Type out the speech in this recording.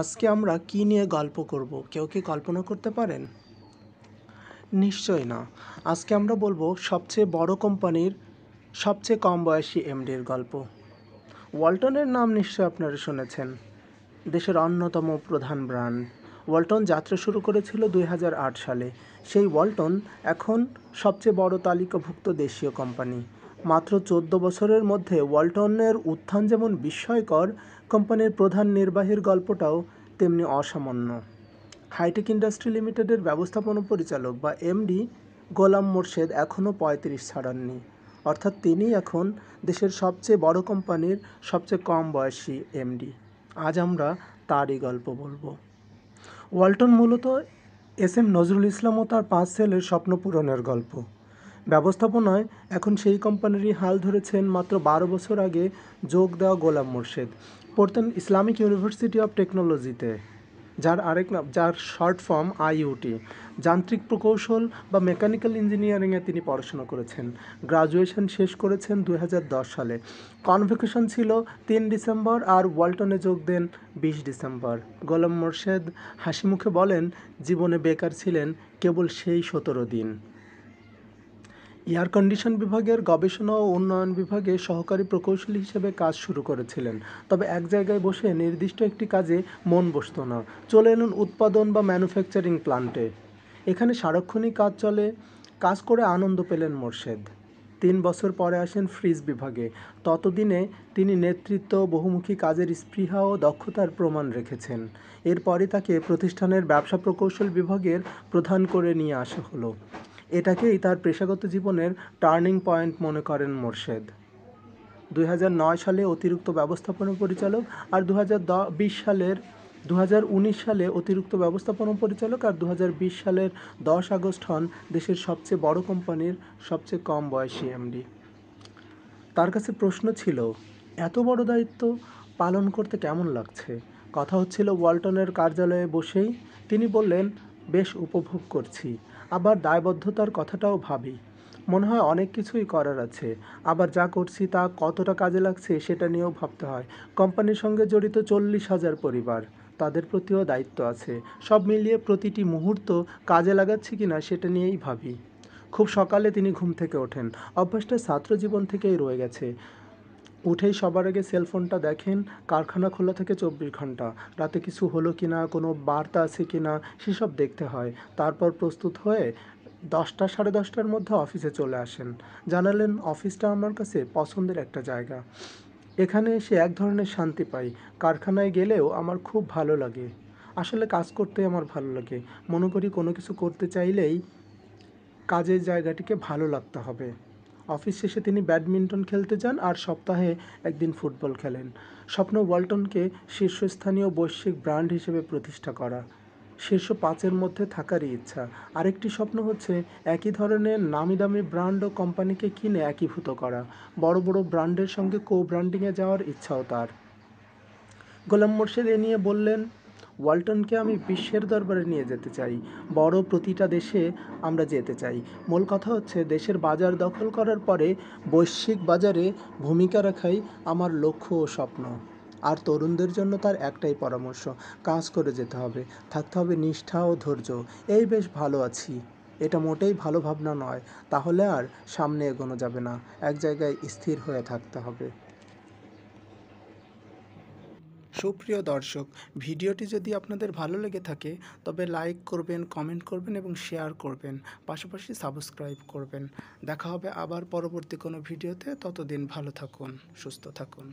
আজকে আমরা কি নিয়ে গল্প করব কেউ কি কল্পনা করতে পারেন নিশ্চয় না আজকে আমরা বলবো সবচেয়ে বড় কোম্পানির সবচেয়ে কম বয়সী এমডির গল্প ওয়ালটনের নাম নিশ্চয় আপনারা শুনেছেন দেশের অন্যতম প্রধান ব্র্যান্ড ওয়ালটন যাত্রা শুরু করেছিল দুই সালে সেই ওয়ালটন এখন সবচেয়ে বড় তালিকাভুক্ত দেশীয় কোম্পানি মাত্র চোদ্দ বছরের মধ্যে ওয়ালটনের উত্থান যেমন বিস্ময়কর কোম্পানির প্রধান নির্বাহীর গল্পটাও তেমনি অসামান্য হাইটেক ইন্ডাস্ট্রি লিমিটেডের ব্যবস্থাপনা পরিচালক বা এমডি গোলাম মোর্শেদ এখনও পঁয়ত্রিশ ছাড়াননি অর্থাৎ তিনি এখন দেশের সবচেয়ে বড় কোম্পানির সবচেয়ে কম বয়সী এমডি আজ আমরা তারই গল্প বলবো ওয়ালটন মূলত এস এম নজরুল ইসলাম ও তার পাঁচ ছেলের স্বপ্ন পূরণের গল্প ব্যবস্থাপনায় এখন সেই কোম্পানিরই হাল ধরেছেন মাত্র বারো বছর আগে যোগ দেওয়া গোলাম মোর্শেদ পড়তেন ইসলামিক ইউনিভার্সিটি অফ টেকনোলজিতে যার আরেক নাম যার শর্ট ফর্ম আইইউটি যান্ত্রিক প্রকৌশল বা মেকানিক্যাল ইঞ্জিনিয়ারিংয়ে তিনি পড়াশোনা করেছেন গ্রাজুয়েশন শেষ করেছেন দু সালে কনভোকেশন ছিল তিন ডিসেম্বর আর ওয়ালটনে যোগ দেন বিশ ডিসেম্বর গোলাম মোর্শেদ হাসি মুখে বলেন জীবনে বেকার ছিলেন কেবল সেই সতেরো দিন এয়ার কন্ডিশন বিভাগের গবেষণা ও উন্নয়ন বিভাগে সহকারী প্রকৌশলী হিসেবে কাজ শুরু করেছিলেন তবে এক জায়গায় বসে নির্দিষ্ট একটি কাজে মন বসত না চলে এলেন উৎপাদন বা ম্যানুফ্যাকচারিং প্লান্টে এখানে সারাক্ষণই কাজ চলে কাজ করে আনন্দ পেলেন মোর্শেদ তিন বছর পরে আসেন ফ্রিজ বিভাগে ততদিনে তিনি নেতৃত্ব বহুমুখী কাজের স্পৃহা ও দক্ষতার প্রমাণ রেখেছেন এরপরে তাকে প্রতিষ্ঠানের ব্যবসা প্রকৌশল বিভাগের প্রধান করে নিয়ে আসা হলো এটাকেই তার পেশাগত জীবনের টার্নিং পয়েন্ট মনে করেন মোর্শেদ দু সালে অতিরিক্ত ব্যবস্থাপনা পরিচালক আর দু সালের দু সালে অতিরিক্ত ব্যবস্থাপনা পরিচালক আর দু সালের দশ আগস্ট হন দেশের সবচেয়ে বড় কোম্পানির সবচেয়ে কম বয়সী এমডি তার কাছে প্রশ্ন ছিল এত বড় দায়িত্ব পালন করতে কেমন লাগছে কথা হচ্ছিল ওয়ালটনের কার্যালয়ে বসেই তিনি বললেন বেশ উপভোগ করছি আবার দায়বদ্ধতার কথাটাও ভাবি মনে হয় অনেক কিছুই করার আছে আবার যা করছি তা কতটা কাজে লাগছে সেটা নিয়েও ভাবতে হয় কোম্পানির সঙ্গে জড়িত চল্লিশ হাজার পরিবার তাদের প্রতিও দায়িত্ব আছে সব মিলিয়ে প্রতিটি মুহূর্ত কাজে লাগাচ্ছি কিনা সেটা নিয়েই ভাবি খুব সকালে তিনি ঘুম থেকে ওঠেন অভ্যাসটা ছাত্রজীবন থেকেই রয়ে গেছে উঠেই সবার আগে সেলফোনটা দেখেন কারখানা খোলা থেকে চব্বিশ ঘন্টা রাতে কিছু হলো কি না কোনো বার্তা আছে কি না সেসব দেখতে হয় তারপর প্রস্তুত হয়ে দশটা সাড়ে দশটার মধ্যে অফিসে চলে আসেন জানালেন অফিসটা আমার কাছে পছন্দের একটা জায়গা এখানে এসে এক ধরনের শান্তি পাই কারখানায় গেলেও আমার খুব ভালো লাগে আসলে কাজ করতে আমার ভালো লাগে মনে করি কোনো কিছু করতে চাইলেই কাজের জায়গাটিকে ভালো লাগতে হবে অফিস শেষে তিনি ব্যাডমিন্টন খেলতে যান আর সপ্তাহে একদিন ফুটবল খেলেন স্বপ্ন ওয়ালটনকে শীর্ষস্থানীয় বৈশ্বিক ব্র্যান্ড হিসেবে প্রতিষ্ঠা করা শীর্ষ পাঁচের মধ্যে থাকারই ইচ্ছা আরেকটি স্বপ্ন হচ্ছে একই ধরনের নামি দামি ব্র্যান্ড ও কোম্পানিকে কিনে একীভূত করা বড় বড় ব্র্যান্ডের সঙ্গে কো ব্র্যান্ডিংয়ে যাওয়ার ইচ্ছাও তার গোলাম মোর্শেদ এ নিয়ে বললেন ওয়ালটনকে আমি বিশ্বের দরবারে নিয়ে যেতে চাই বড় প্রতিটা দেশে আমরা যেতে চাই মূল কথা হচ্ছে দেশের বাজার দখল করার পরে বৈশ্বিক বাজারে ভূমিকা রাখাই আমার লক্ষ্য ও স্বপ্ন আর তরুণদের জন্য তার একটাই পরামর্শ কাজ করে যেতে হবে থাকতে হবে নিষ্ঠা ও ধৈর্য এই বেশ ভালো আছি এটা মোটেই ভালো ভাবনা নয় তাহলে আর সামনে এগোনো যাবে না এক জায়গায় স্থির হয়ে থাকতে হবে সুপ্রিয় দর্শক ভিডিওটি যদি আপনাদের ভালো লেগে থাকে তবে লাইক করবেন কমেন্ট করবেন এবং শেয়ার করবেন পাশাপাশি সাবস্ক্রাইব করবেন দেখা হবে আবার পরবর্তী কোনো ভিডিওতে ততদিন ভালো থাকুন সুস্থ থাকুন